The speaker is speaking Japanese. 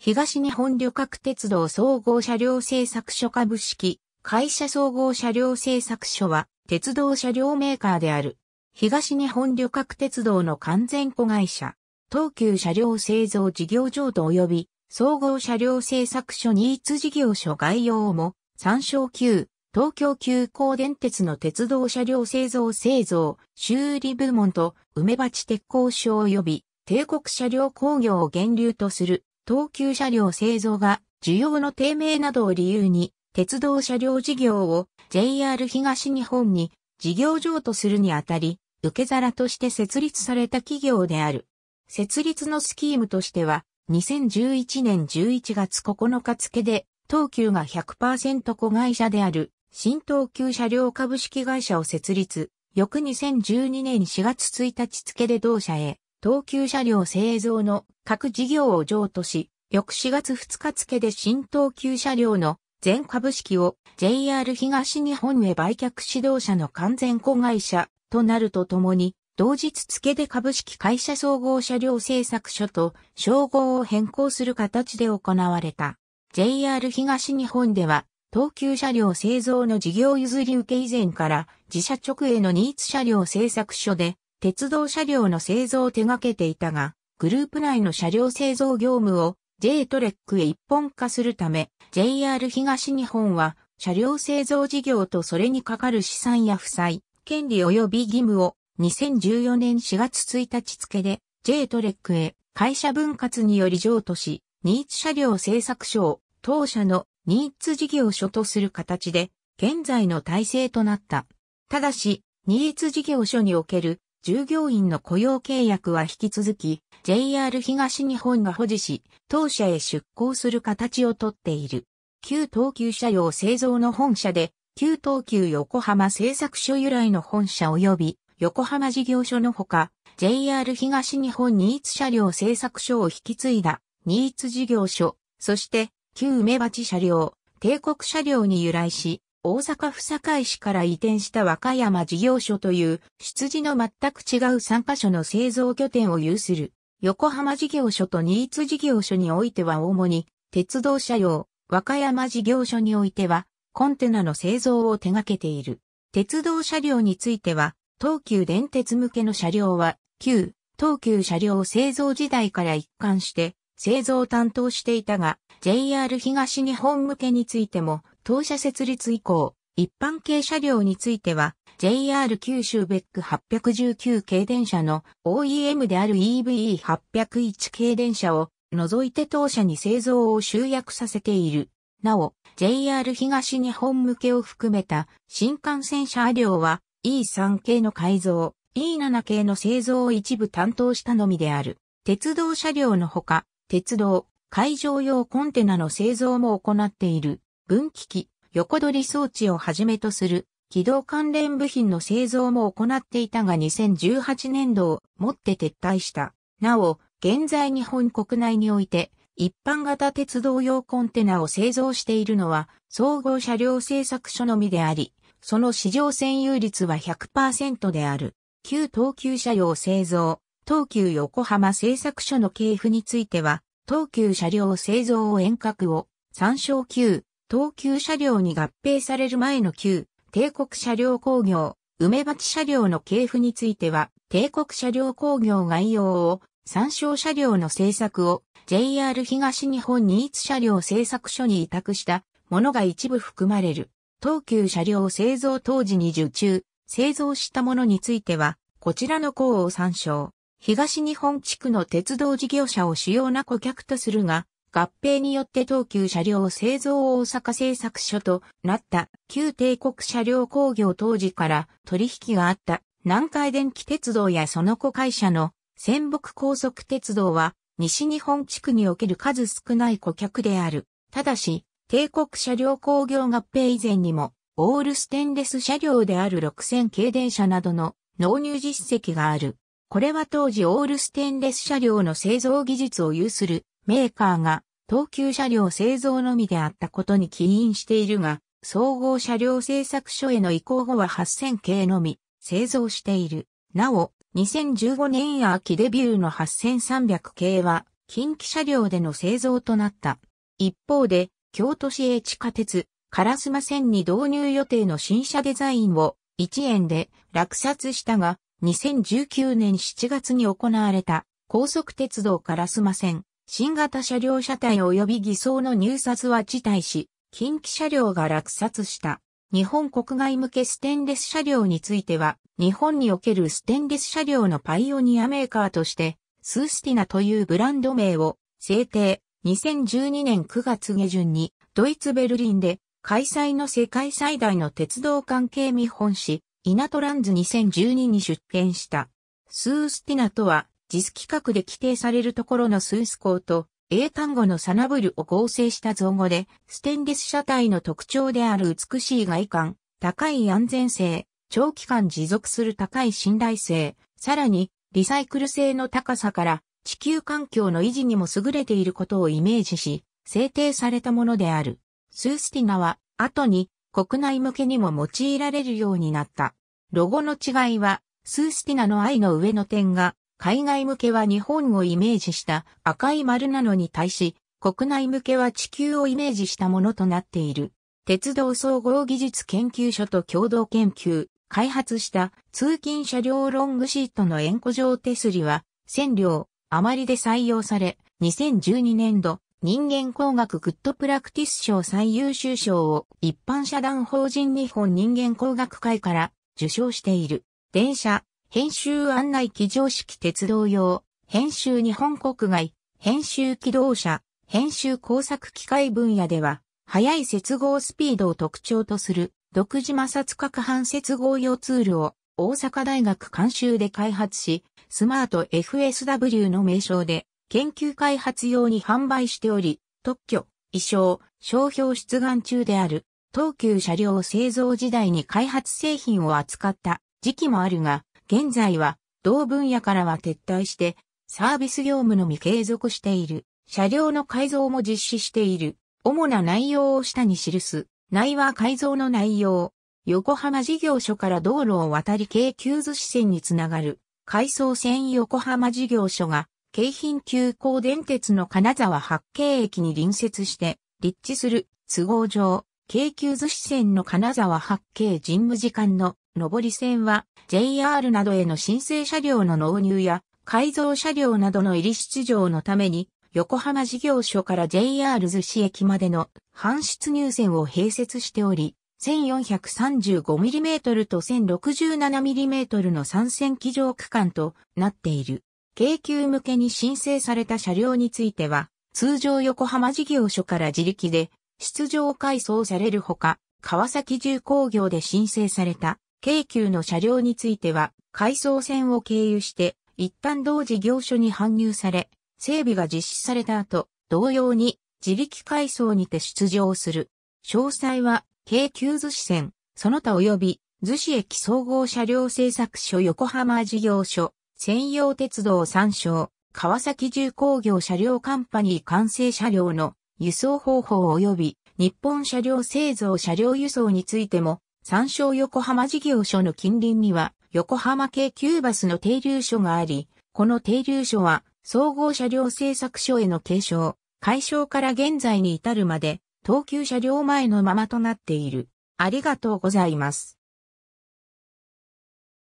東日本旅客鉄道総合車両製作所株式会社総合車両製作所は鉄道車両メーカーである東日本旅客鉄道の完全子会社東急車両製造事業場と及び総合車両製作所ニーツ事業所概要も参照級東京急行電鉄の鉄道車両製造製造修理部門と梅鉢鉄工所及び帝国車両工業を源流とする東急車両製造が需要の低迷などを理由に、鉄道車両事業を JR 東日本に事業譲渡するにあたり、受け皿として設立された企業である。設立のスキームとしては、2011年11月9日付で、東急が100%子会社である、新東急車両株式会社を設立、翌2012年4月1日付で同社へ、東急車両製造の各事業を譲渡し、翌4月2日付で新東急車両の全株式を JR 東日本へ売却指導者の完全子会社となるとともに、同日付で株式会社総合車両製作所と称号を変更する形で行われた。JR 東日本では、東急車両製造の事業譲り受け以前から自社直営のニーツ車両製作所で鉄道車両の製造を手掛けていたが、グループ内の車両製造業務を J トレックへ一本化するため、JR 東日本は車両製造事業とそれにかかる資産や負債、権利及び義務を2014年4月1日付で J トレックへ会社分割により譲渡し、ニーツ車両製作所を当社のニーツ事業所とする形で現在の体制となった。ただし、ニーツ事業所における従業員の雇用契約は引き続き JR 東日本が保持し、当社へ出向する形をとっている。旧東急車用製造の本社で、旧東急横浜製作所由来の本社及び横浜事業所のほか、JR 東日本ニーツ車両製作所を引き継いだニーツ事業所、そして旧梅鉢車両、帝国車両に由来し、大阪府堺市から移転した和歌山事業所という、出自の全く違う3カ所の製造拠点を有する、横浜事業所と新津事業所においては主に、鉄道車用、和歌山事業所においては、コンテナの製造を手掛けている。鉄道車両については、東急電鉄向けの車両は、旧、東急車両製造時代から一貫して、製造を担当していたが、JR 東日本向けについても、当社設立以降、一般系車両については、JR 九州ベック819系電車の OEM である EVE801 系電車を除いて当社に製造を集約させている。なお、JR 東日本向けを含めた新幹線車両は E3 系の改造、E7 系の製造を一部担当したのみである。鉄道車両のほか、鉄道、海上用コンテナの製造も行っている。分岐器、横取り装置をはじめとする軌道関連部品の製造も行っていたが2018年度をもって撤退した。なお、現在日本国内において一般型鉄道用コンテナを製造しているのは総合車両製作所のみであり、その市場占有率は100%である。旧東急車両製造、東急横浜製作所の系譜については、東急車両製造を遠隔を、参照級、東急車両に合併される前の旧帝国車両工業、梅鉢車両の系譜については、帝国車両工業概要を、参照車両の製作を JR 東日本ニーツ車両製作所に委託したものが一部含まれる。東急車両製造当時に受注、製造したものについては、こちらの項を参照。東日本地区の鉄道事業者を主要な顧客とするが、合併によって東急車両製造大阪製作所となった旧帝国車両工業当時から取引があった南海電気鉄道やその子会社の仙北高速鉄道は西日本地区における数少ない顧客である。ただし、帝国車両工業合併以前にも、オールステンレス車両である6000系電車などの納入実績がある。これは当時オールステンレス車両の製造技術を有するメーカーが東急車両製造のみであったことに起因しているが、総合車両製作所への移行後は8000系のみ製造している。なお、2015年秋デビューの8300系は近畿車両での製造となった。一方で、京都市営地下鉄、烏丸線に導入予定の新車デザインを1円で落札したが、2019年7月に行われた高速鉄道烏丸線新型車両車体及び偽装の入札は辞退し、近畿車両が落札した。日本国外向けステンレス車両については、日本におけるステンレス車両のパイオニアメーカーとして、スースティナというブランド名を制定。2012年9月下旬に、ドイツベルリンで開催の世界最大の鉄道関係見本誌、イナトランズ2012に出展した。スースティナとは、JIS 規格で規定されるところのスース鋼と英単語のサナブルを合成した造語で、ステンレス車体の特徴である美しい外観、高い安全性、長期間持続する高い信頼性、さらにリサイクル性の高さから地球環境の維持にも優れていることをイメージし、制定されたものである。スースティナは後に国内向けにも用いられるようになった。ロゴの違いは、スースティナの愛の上の点が海外向けは日本をイメージした赤い丸なのに対し、国内向けは地球をイメージしたものとなっている。鉄道総合技術研究所と共同研究、開発した通勤車両ロングシートの円弧状手すりは、線量、余りで採用され、2012年度、人間工学グッドプラクティス賞最優秀賞を一般社団法人日本人間工学会から受賞している。電車、編集案内機常式鉄道用、編集日本国外、編集機動車、編集工作機械分野では、速い接合スピードを特徴とする、独自摩擦各半接合用ツールを、大阪大学監修で開発し、スマート FSW の名称で、研究開発用に販売しており、特許、衣装、商標出願中である、東急車両製造時代に開発製品を扱った時期もあるが、現在は同分野からは撤退してサービス業務のみ継続している。車両の改造も実施している。主な内容を下に記す。内は改造の内容。横浜事業所から道路を渡り京急逗子線につながる。回送線横浜事業所が、京浜急行電鉄の金沢八景駅に隣接して、立地する都合上、京急逗子線の金沢八景神務次官の上り線は JR などへの申請車両の納入や改造車両などの入り出場のために横浜事業所から JR 逗子駅までの搬出入線を併設しており、1435mm と 1067mm の3線機上区間となっている。京急向けに申請された車両については、通常横浜事業所から自力で出場改装されるほか、川崎重工業で申請された京急の車両については、回送線を経由して、一旦同事業所に搬入され、整備が実施された後、同様に自力回送にて出場する。詳細は、京急逗子線、その他及び、逗子駅総合車両製作所横浜事業所、専用鉄道参照、川崎重工業車両カンパニー完成車両の輸送方法及び、日本車両製造車両輸送についても、参照横浜事業所の近隣には、横浜ュ急バスの停留所があり、この停留所は、総合車両製作所への継承、解消から現在に至るまで、東急車両前のままとなっている。ありがとうございます。